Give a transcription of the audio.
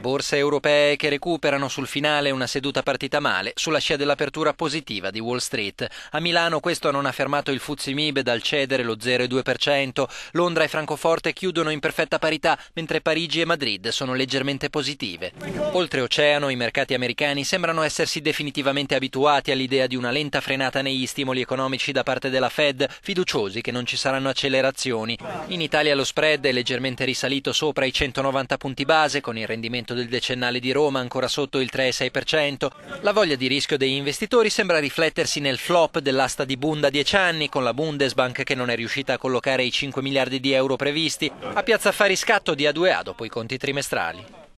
Borse europee che recuperano sul finale una seduta partita male, sulla scia dell'apertura positiva di Wall Street. A Milano questo non ha fermato il Mib dal cedere lo 0,2%, Londra e Francoforte chiudono in perfetta parità, mentre Parigi e Madrid sono leggermente positive. Oltreoceano i mercati americani sembrano essersi definitivamente abituati all'idea di una lenta frenata negli stimoli economici da parte della Fed, fiduciosi che non ci saranno accelerazioni. In Italia lo spread è leggermente risalito sopra i 190 punti base con il rendimento rendimento del decennale di Roma ancora sotto il 3,6%, la voglia di rischio degli investitori sembra riflettersi nel flop dell'asta di Bund a 10 anni, con la Bundesbank che non è riuscita a collocare i 5 miliardi di euro previsti. A Piazza Affari Scatto di A2A dopo i conti trimestrali.